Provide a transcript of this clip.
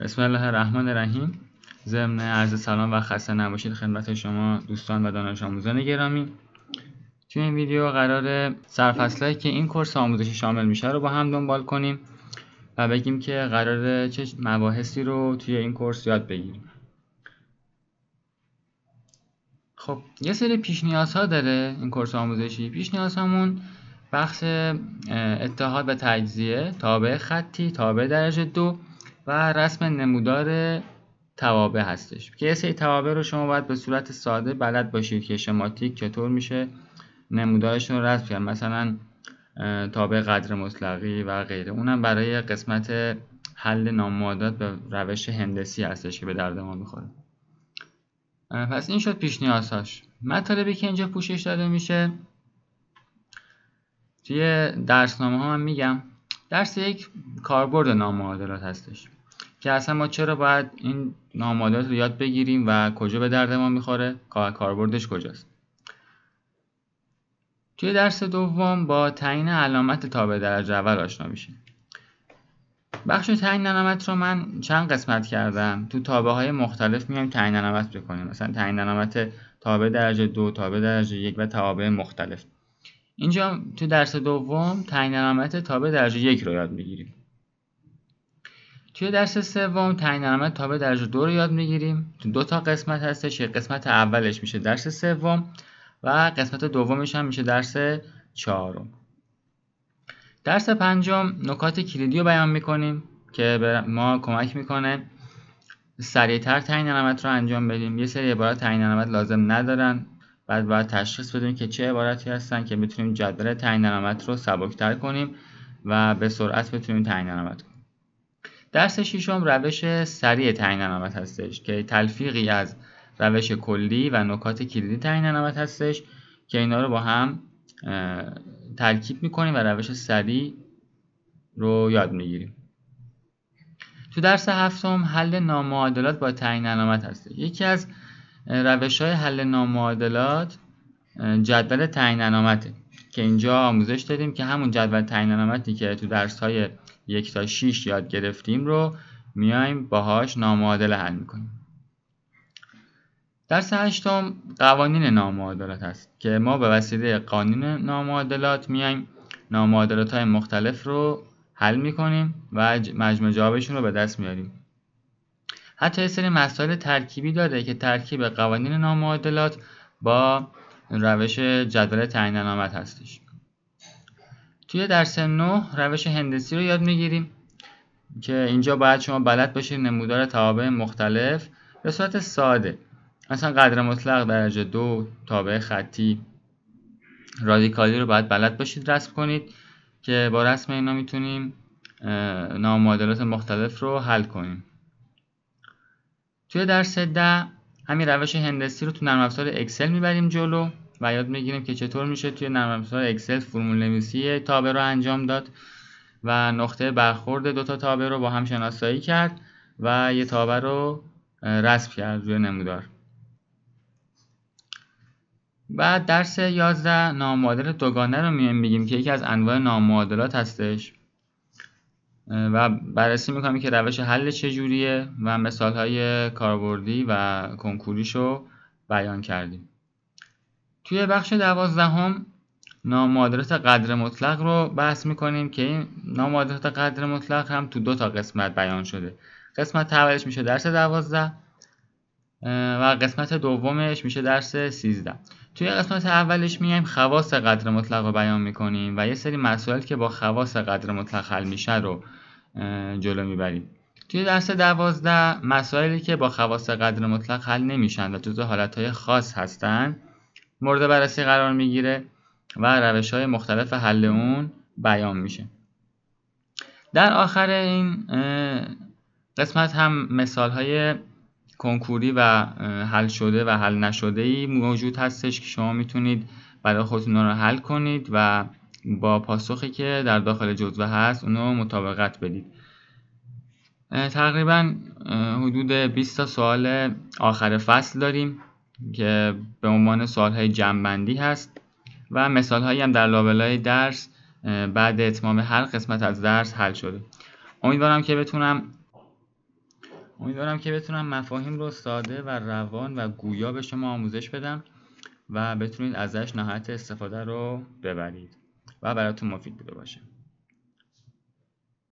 بسم الله الرحمن الرحیم ضمن عرض سلام و خسته نباشید خدمت شما دوستان و دانش آموزان گرامی توی این ویدیو قرار سرفصلهایی که این کورس آموزشی شامل میشه رو با هم دنبال کنیم و بگیم که قرار چه مباحثی رو توی این کورس یاد بگیریم خب یه سری پیش نیازها داره این کورس آموزشی پیش همون بخش اتحاد و تجزیه تابع خطی تابع درجه دو و رسم نمودار توابع هستش که یه سری توابع رو شما باید به صورت ساده بلد باشید که شماتیک چطور میشه نمودارشون رو رسم کرد مثلا تابع قدر مطلقی و غیره اونم برای قسمت حل نامعادات به روش هندسی هستش که به درد ما میخوره پس این شد پیش نیازهاش مطالبی که اینجا پوشش داده میشه توی درسنامه ها هم میگم درس یک کاربرد نامعادلات هستش که اصلا ما چرا باید این نامعادلات رو یاد بگیریم و کجا به درد ما میخوره کاربردش کجاست توی درس دوم با تعیین علامت تابع درجه اول آشنا میشیم بخش تعیین علامت رو من چند قسمت کردم تو تابه های مختلف میام تعیین علامت بکنیم مثلا تعیین علامت تابع درجه دو تابع درجه یک و تابع مختلف اینجا تو درس دوم تعیین علامت تابع درجه یک رو یاد میگیریم توی درس سوم تعیین علامت تابع درجه دو رو یاد میگیریم تو دو تا قسمت هستش یه قسمت اولش میشه درس سوم و قسمت دومش هم میشه درس چهارم درس پنجم نکات کلیدی رو بیان میکنیم که به ما کمک میکنه سریعتر تعیین علامت رو انجام بدیم یه سری عبارات تعیین علامت لازم ندارن بعد باید تشخیص بدیم که چه عبارتی هستن که میتونیم جدول تعیین علامت رو سبکتر کنیم و به سرعت بتونیم تعیین علامت کنیم درس ششم روش سریع تعیین علامت هستش که تلفیقی از روش کلی و نکات کلیدی تعیین علامت هستش که اینا رو با هم ترکیب میکنیم و روش سریع رو یاد میگیریم تو درس هفتم حل نامعادلات با تعیین علامت هستش یکی از روش های حل نامعادلات جدول تعیین علامته که اینجا آموزش دادیم که همون جدول تعیین علامتی که تو درس های یک تا 6 یاد گرفتیم رو میایم باهاش نامعادله حل میکنیم درس هشتم قوانین نامعادلات هست که ما به وسیله قانون نامعادلات میایم نامعادلات های مختلف رو حل میکنیم و مجموع جوابشون رو به دست میاریم حتی یه سری مسائل ترکیبی داره که ترکیب قوانین نامعادلات با روش جدول تعیین نامت هستش توی درس 9 روش هندسی رو یاد میگیریم که اینجا باید شما بلد باشید نمودار توابع مختلف به صورت ساده مثلا قدر مطلق درجه دو تابع خطی رادیکالی رو باید بلد باشید رسم کنید که با رسم اینا میتونیم نامعادلات مختلف رو حل کنیم توی درس ده همین روش هندسی رو تو نرم افزار اکسل میبریم جلو و یاد میگیریم که چطور میشه توی نرم افزار اکسل فرمول نویسی تابه رو انجام داد و نقطه برخورد دوتا تابه رو با هم شناسایی کرد و یه تابه رو رسم کرد روی نمودار بعد درس 11 نامعادل دوگانه رو میگیم که یکی از انواع نامعادلات هستش و بررسی میکنیم که روش حل چجوریه و مثال های کاربردی و کنکوریش رو بیان کردیم توی بخش دوازدهم هم قدر مطلق رو بحث میکنیم که این نامادرت قدر مطلق هم تو دو تا قسمت بیان شده قسمت اولش میشه درس دوازده و قسمت دومش میشه درس 13 توی قسمت اولش میایم خواص قدر مطلق رو بیان میکنیم و یه سری مسائل که با خواص قدر مطلق حل میشه رو جلو میبریم توی درس دوازده مسائلی که با خواص قدر مطلق حل نمیشن و جزو حالتهای خاص هستن مورد بررسی قرار میگیره و روش های مختلف حل اون بیان میشه در آخر این قسمت هم مثال های کنکوری و حل شده و حل نشده ای موجود هستش که شما میتونید برای خودتون رو حل کنید و با پاسخی که در داخل جزوه هست اونو مطابقت بدید تقریبا حدود 20 تا سوال آخر فصل داریم که به عنوان سوال های جنبندی هست و مثال هایی هم در لابلای درس بعد اتمام هر قسمت از درس حل شده امیدوارم که بتونم امیدوارم که بتونم مفاهیم رو ساده و روان و گویا به شما آموزش بدم و بتونید ازش نهایت استفاده رو ببرید و براتون مفید بوده باشه